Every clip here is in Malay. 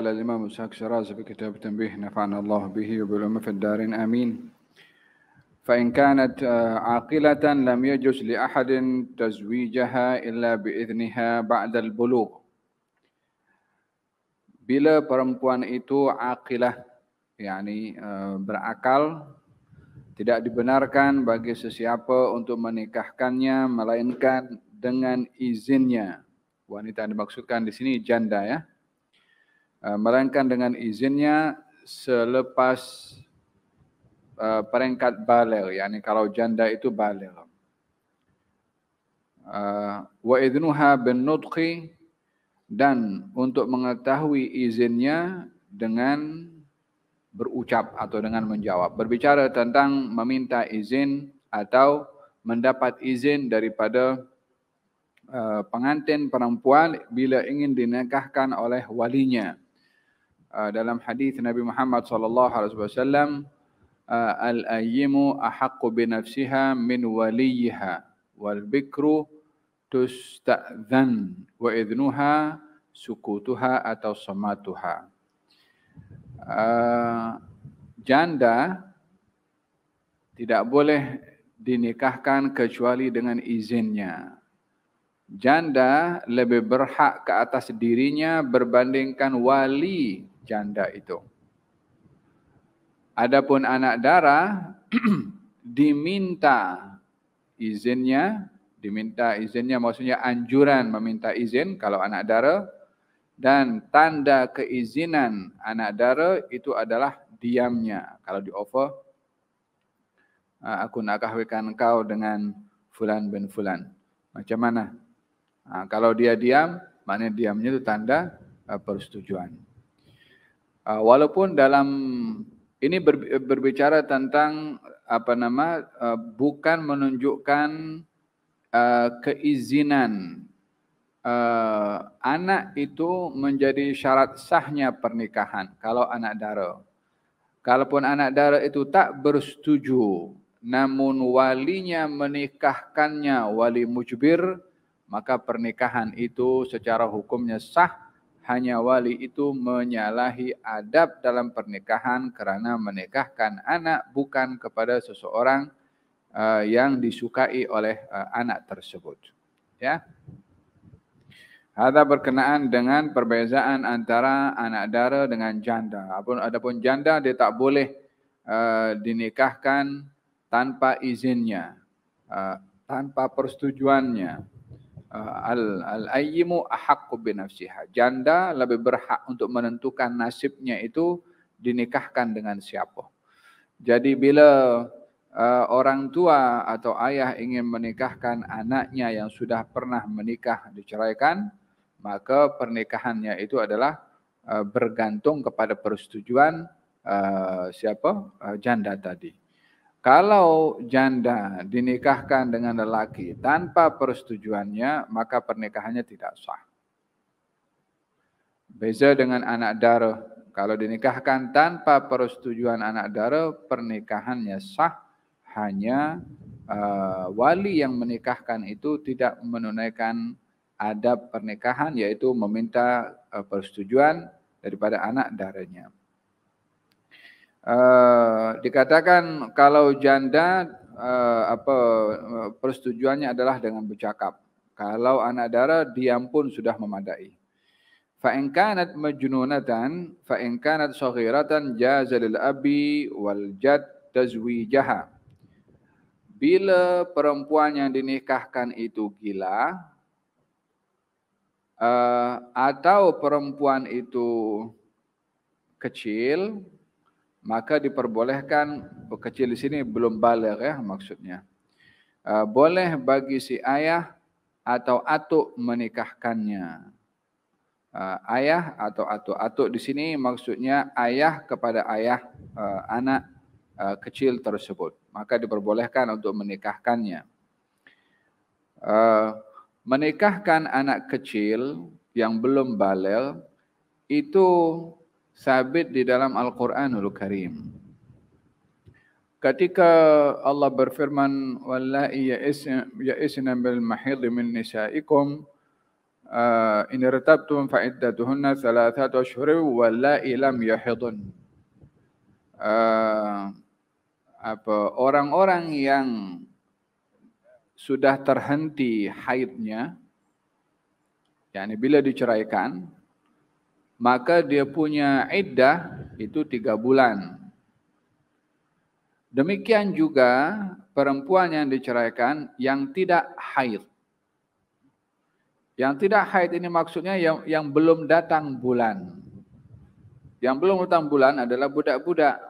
قال الإمام إسحاق الشرازي في كتاب التنبيه نفعنا الله به وبالأمة في الدارين آمين فإن كانت عاقلة لم يجوز لأحد تزويجها إلا بإذنها بعد البلوغ Bila perempuan itu aqilah, yakni berakal, tidak dibenarkan bagi sesiapa untuk menikahkannya melainkan dengan izinnya. Wanita yang dimaksudkan di sini janda ya. Uh, melainkan dengan izinnya selepas uh, peringkat balil, yakni kalau janda itu balil. Uh, wa idnuha bin nutqi dan untuk mengetahui izinnya dengan berucap atau dengan menjawab. Berbicara tentang meminta izin atau mendapat izin daripada pengantin perempuan bila ingin dinikahkan oleh walinya. Ah, dalam hadis Nabi Muhammad sallallahu alaihi wasallam ah, al ayyimu ahaqqu bi nafsiha min waliyha wal bikru tustadhan wa idnuha sukutuha atau samatuha ah, janda tidak boleh dinikahkan kecuali dengan izinnya janda lebih berhak ke atas dirinya berbandingkan wali janda itu. Adapun anak dara diminta izinnya, diminta izinnya maksudnya anjuran meminta izin kalau anak dara dan tanda keizinan anak dara itu adalah diamnya kalau di offer ah, aku nak kahwinkan kau dengan fulan bin fulan. Macam mana? Ah, kalau dia diam, maknanya diamnya itu tanda ah, persetujuan uh, walaupun dalam ini ber, berbicara tentang apa nama uh, bukan menunjukkan uh, keizinan uh, anak itu menjadi syarat sahnya pernikahan kalau anak dara kalaupun anak dara itu tak bersetuju namun walinya menikahkannya wali mujbir maka pernikahan itu secara hukumnya sah hanya wali itu menyalahi adab dalam pernikahan kerana menikahkan anak bukan kepada seseorang uh, yang disukai oleh uh, anak tersebut. Ya. Ada berkenaan dengan perbezaan antara anak dara dengan janda. Apun, adapun janda dia tak boleh uh, dinikahkan tanpa izinnya, uh, tanpa persetujuannya. Ah, al al ayyimu ahaqqu bi nafsiha janda lebih berhak untuk menentukan nasibnya itu dinikahkan dengan siapa jadi bila uh, orang tua atau ayah ingin menikahkan anaknya yang sudah pernah menikah diceraikan maka pernikahannya itu adalah uh, bergantung kepada persetujuan uh, siapa uh, janda tadi Kalau janda dinikahkan dengan lelaki tanpa persetujuannya, maka pernikahannya tidak sah. Beza dengan anak darah. Kalau dinikahkan tanpa persetujuan anak darah, pernikahannya sah hanya uh, wali yang menikahkan itu tidak menunaikan adab pernikahan yaitu meminta uh, persetujuan daripada anak darahnya. Eh, dikatakan kalau janda uh, apa eh, persetujuannya adalah dengan bercakap. Kalau anak dara diam pun sudah memadai. Fa in kanat majnunatan fa in kanat saghiratan jaza lil abi wal jad tazwijaha. Bila perempuan yang dinikahkan itu gila uh, atau perempuan itu kecil maka diperbolehkan kecil di sini belum balik ya maksudnya ah, boleh bagi si ayah atau atuk menikahkannya ah, ayah atau atuk atuk di sini maksudnya ayah kepada ayah ah, anak kecil tersebut maka diperbolehkan untuk menikahkannya menikahkan anak kecil yang belum balik itu sabit di dalam Al-Quranul Karim. Ketika Allah berfirman wallahi ya'isna bil mahid min nisa'ikum uh, in irtabtum fa iddatuhunna thalathatu ashhurin wallahi lam yahidun uh, apa orang-orang yang sudah terhenti haidnya yakni bila diceraikan maka dia punya iddah itu tiga bulan. Demikian juga perempuan yang diceraikan yang tidak haid. Yang tidak haid ini maksudnya yang, yang belum datang bulan. Yang belum datang bulan adalah budak-budak.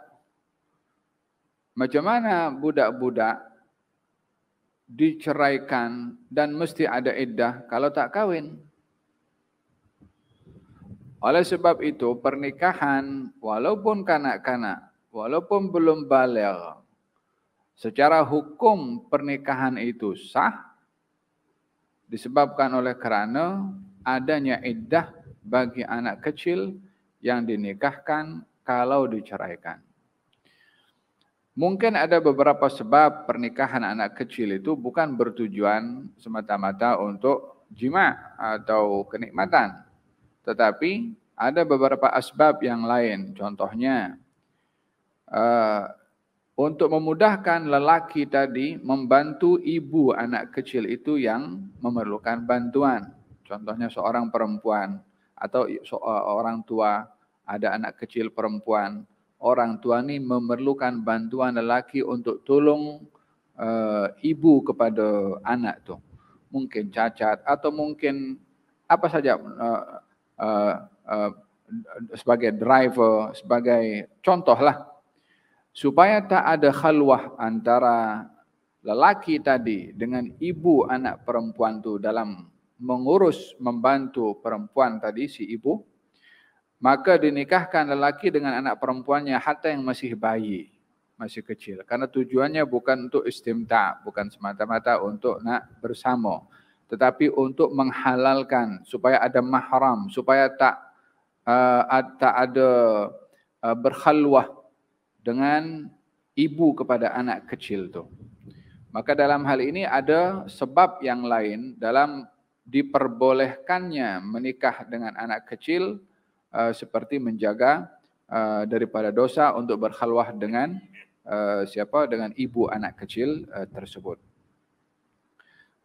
Macam mana budak-budak diceraikan dan mesti ada iddah kalau tak kawin? Kawin. Oleh sebab itu pernikahan walaupun kanak-kanak, walaupun belum baligh, secara hukum pernikahan itu sah disebabkan oleh kerana adanya iddah bagi anak kecil yang dinikahkan kalau diceraikan. Mungkin ada beberapa sebab pernikahan anak kecil itu bukan bertujuan semata-mata untuk jima atau kenikmatan. Tetapi hmm. ada beberapa asbab yang lain. Contohnya, eh, untuk memudahkan lelaki tadi membantu ibu anak kecil itu yang memerlukan bantuan. Contohnya seorang perempuan atau eh, orang tua ada anak kecil perempuan. Orang tua ini memerlukan bantuan lelaki untuk tolong eh, ibu kepada anak tuh. Mungkin cacat atau mungkin apa saja uh, uh, sebagai driver, sebagai contoh lah, supaya tak ada khalwah antara lelaki tadi dengan ibu anak perempuan tu dalam mengurus membantu perempuan tadi si ibu maka dinikahkan lelaki dengan anak perempuannya hatta yang masih bayi masih kecil karena tujuannya bukan untuk istimta bukan semata-mata untuk nak bersama tetapi untuk menghalalkan supaya ada mahram supaya tak uh, tak ada uh, berkhalwah dengan ibu kepada anak kecil tu maka dalam hal ini ada sebab yang lain dalam diperbolehkannya menikah dengan anak kecil uh, seperti menjaga uh, daripada dosa untuk berkhalwah dengan uh, siapa dengan ibu anak kecil uh, tersebut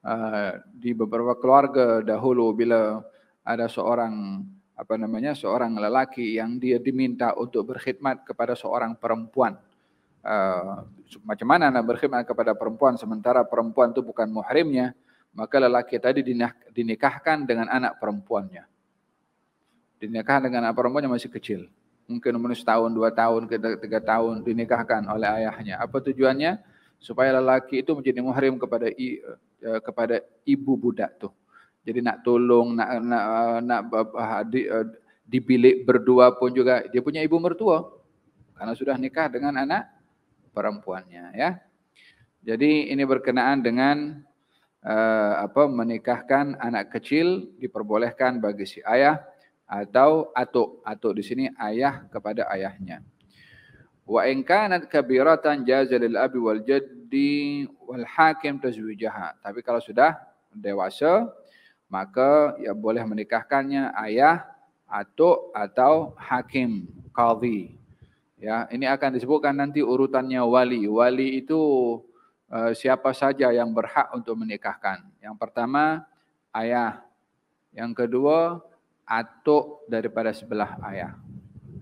Ah, di beberapa keluarga dahulu bila ada seorang apa namanya seorang lelaki yang dia diminta untuk berkhidmat kepada seorang perempuan uh, macam mana nak berkhidmat kepada perempuan sementara perempuan itu bukan muhrimnya maka lelaki tadi dinikahkan dengan anak perempuannya dinikahkan dengan anak perempuannya masih kecil mungkin umur setahun dua tahun tiga tahun dinikahkan oleh ayahnya apa tujuannya supaya lelaki itu menjadi muhrim kepada Eh, kepada ibu budak tu. Jadi nak tolong nak nak uh, nak ah, di, eh, di bilik berdua pun juga dia punya ibu mertua karena sudah nikah dengan anak perempuannya ya. Jadi ini berkenaan dengan uh, apa menikahkan anak kecil diperbolehkan bagi si ayah atau atuk atuk di sini ayah kepada ayahnya. Wa in kabiratan jazalil abi wal jad di wal hakim tazwijaha. Tapi kalau sudah dewasa maka ya boleh menikahkannya ayah, atuk atau hakim, qadhi. Ya, ini akan disebutkan nanti urutannya wali. Wali itu uh, siapa saja yang berhak untuk menikahkan. Yang pertama ayah. Yang kedua atuk daripada sebelah ayah.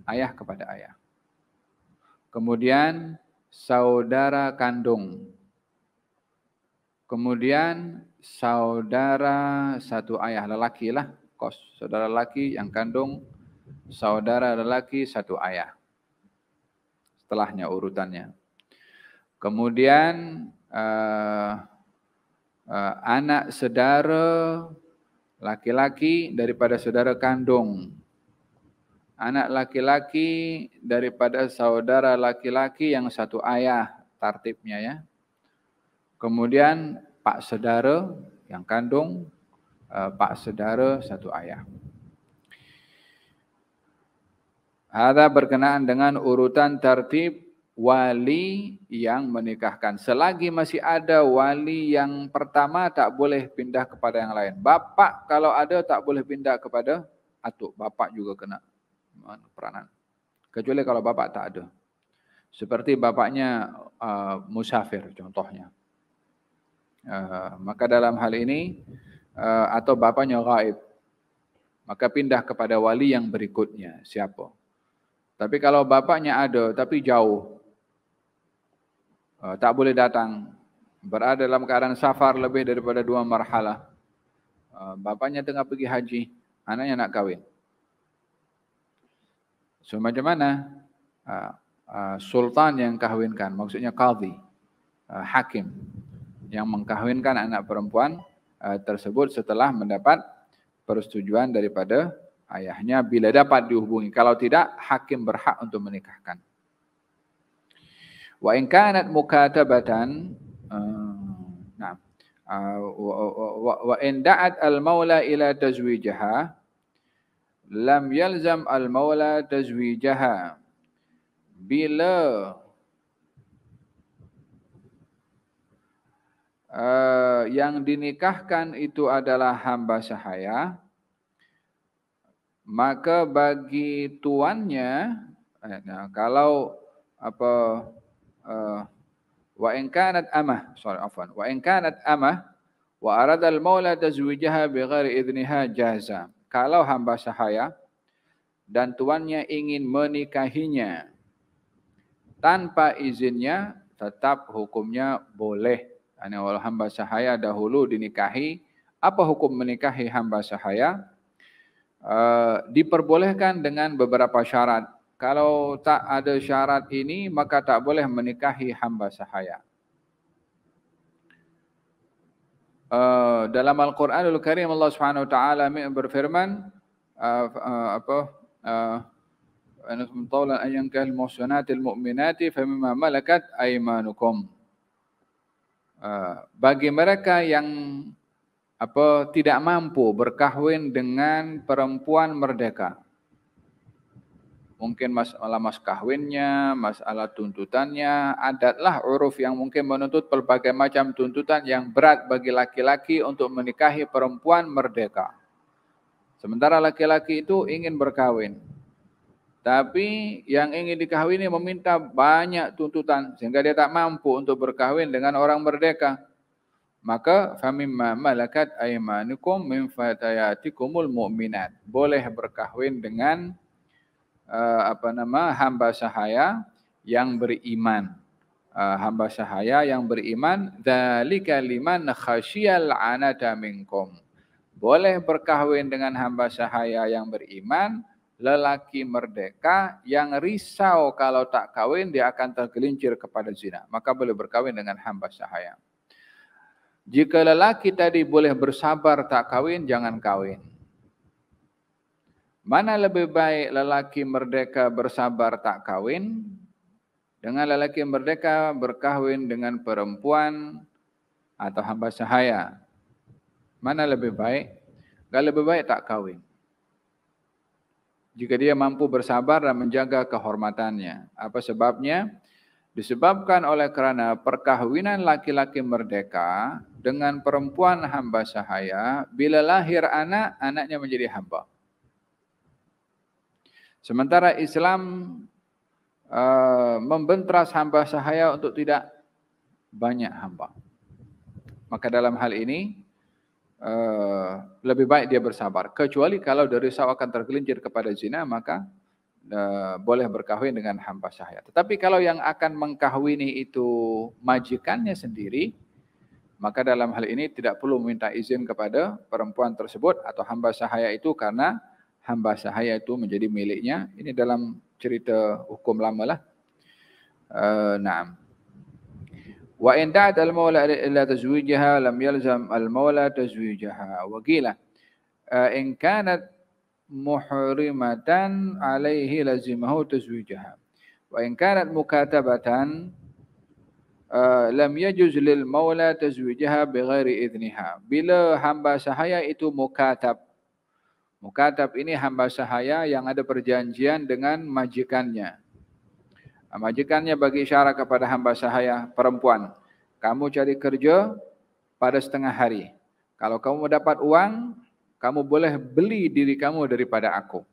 Ayah kepada ayah. Kemudian saudara kandung. Kemudian saudara satu ayah lelaki lah, kos. Saudara lelaki yang kandung, saudara lelaki satu ayah. Setelahnya urutannya. Kemudian uh, uh, anak saudara laki-laki daripada saudara kandung anak laki-laki daripada saudara laki-laki yang satu ayah tartibnya ya. Kemudian pak saudara yang kandung, eh, pak saudara satu ayah. Ada berkenaan dengan urutan tertib wali yang menikahkan. Selagi masih ada wali yang pertama tak boleh pindah kepada yang lain. Bapak kalau ada tak boleh pindah kepada atuk. Bapak juga kena peranan. Kecuali kalau bapak tak ada. Seperti bapaknya uh, musafir contohnya. Uh, maka dalam hal ini uh, atau bapaknya gaib. Maka pindah kepada wali yang berikutnya. Siapa? Tapi kalau bapaknya ada tapi jauh. Uh, tak boleh datang. Berada dalam keadaan safar lebih daripada dua marhalah. Uh, bapaknya tengah pergi haji. Anaknya nak kahwin. So, macam mana uh, uh, sultan yang kahwinkan, maksudnya qadhi, uh, hakim yang mengkahwinkan anak perempuan uh, tersebut setelah mendapat persetujuan daripada ayahnya bila dapat dihubungi. Kalau tidak, hakim berhak untuk menikahkan. Wa in kanat mukatabatan nah, uh, wa, in da'at al-maula ila tazwijaha lam yalzam al maula tazwijaha bila uh, yang dinikahkan itu adalah hamba sahaya maka bagi tuannya eh, nah, kalau apa uh, wa in kanat amah sorry afwan wa in kanat amah wa arada al maula tazwijaha bighairi idniha jazam kalau hamba sahaya dan tuannya ingin menikahinya tanpa izinnya tetap hukumnya boleh. Ini walau hamba sahaya dahulu dinikahi. Apa hukum menikahi hamba sahaya? E, diperbolehkan dengan beberapa syarat. Kalau tak ada syarat ini maka tak boleh menikahi hamba sahaya. Eh, dalam Al-Qur'anul Karim Allah Subhanahu wa taala berfirman eh, eh, apa anakum taulan ayyan kal muhsanatil mu'minati famimma malakat aymanukum bagi mereka yang apa tidak mampu berkahwin dengan perempuan merdeka mungkin masalah mas kahwinnya, masalah tuntutannya, adatlah uruf yang mungkin menuntut pelbagai macam tuntutan yang berat bagi laki-laki untuk menikahi perempuan merdeka. Sementara laki-laki itu ingin berkahwin, Tapi yang ingin dikahwini meminta banyak tuntutan sehingga dia tak mampu untuk berkahwin dengan orang merdeka. Maka famimma malakat aymanukum min fatayatikumul mu'minat. Boleh berkahwin dengan uh, apa nama hamba sahaya yang beriman. Uh, hamba sahaya yang beriman dzalika liman khasyial anata minkum. Boleh berkahwin dengan hamba sahaya yang beriman lelaki merdeka yang risau kalau tak kawin dia akan tergelincir kepada zina. Maka boleh berkahwin dengan hamba sahaya. Jika lelaki tadi boleh bersabar tak kawin, jangan kawin. Mana lebih baik lelaki merdeka bersabar tak kawin dengan lelaki merdeka berkahwin dengan perempuan atau hamba sahaya? Mana lebih baik? Tak lebih baik tak kawin. Jika dia mampu bersabar dan menjaga kehormatannya. Apa sebabnya? Disebabkan oleh kerana perkahwinan laki-laki merdeka dengan perempuan hamba sahaya, bila lahir anak, anaknya menjadi hamba. Sementara Islam uh, membentras hamba sahaya untuk tidak banyak hamba. Maka dalam hal ini uh, lebih baik dia bersabar. Kecuali kalau dari akan tergelincir kepada zina maka uh, boleh berkahwin dengan hamba sahaya. Tetapi kalau yang akan mengkahwini itu majikannya sendiri maka dalam hal ini tidak perlu meminta izin kepada perempuan tersebut atau hamba sahaya itu karena hamba sahaya itu menjadi miliknya. Ini dalam cerita hukum lama lah. Uh, naam. Wa in al-mawla illa tazwijaha lam yalzam al-mawla tazwijaha. Wa gila. Eh, in kanat muhrimatan alaihi lazimahu tazwijaha. Wa in kanat mukatabatan Uh, lam yajuz lil maula tazwijaha bighairi idniha bila hamba sahaya itu mukatab Mukatab ini hamba sahaya yang ada perjanjian dengan majikannya. Ah, majikannya bagi syarat kepada hamba sahaya perempuan. Kamu cari kerja pada setengah hari. Kalau kamu dapat uang, kamu boleh beli diri kamu daripada aku.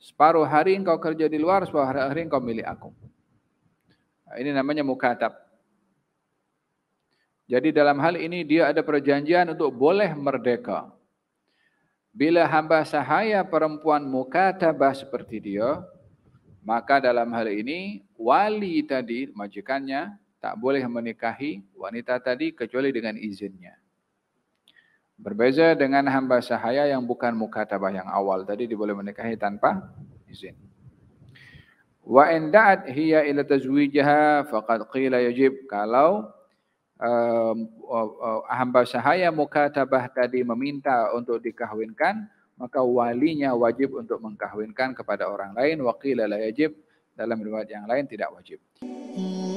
Separuh hari engkau kerja di luar, separuh hari engkau milik aku. Ah, ini namanya mukatab. Jadi dalam hal ini dia ada perjanjian untuk boleh merdeka. Bila hamba sahaya perempuan mukatabah seperti dia, maka dalam hal ini wali tadi majikannya tak boleh menikahi wanita tadi kecuali dengan izinnya. Berbeza dengan hamba sahaya yang bukan mukatabah yang awal tadi dia boleh menikahi tanpa izin. Wa in da'at hiya ila tazwijaha faqad qila yajib kalau uh, uh, hamba sahaya mukatabah tadi meminta untuk dikahwinkan maka walinya wajib untuk mengkahwinkan kepada orang lain waqila la yajib dalam riwayat yang lain tidak wajib hmm.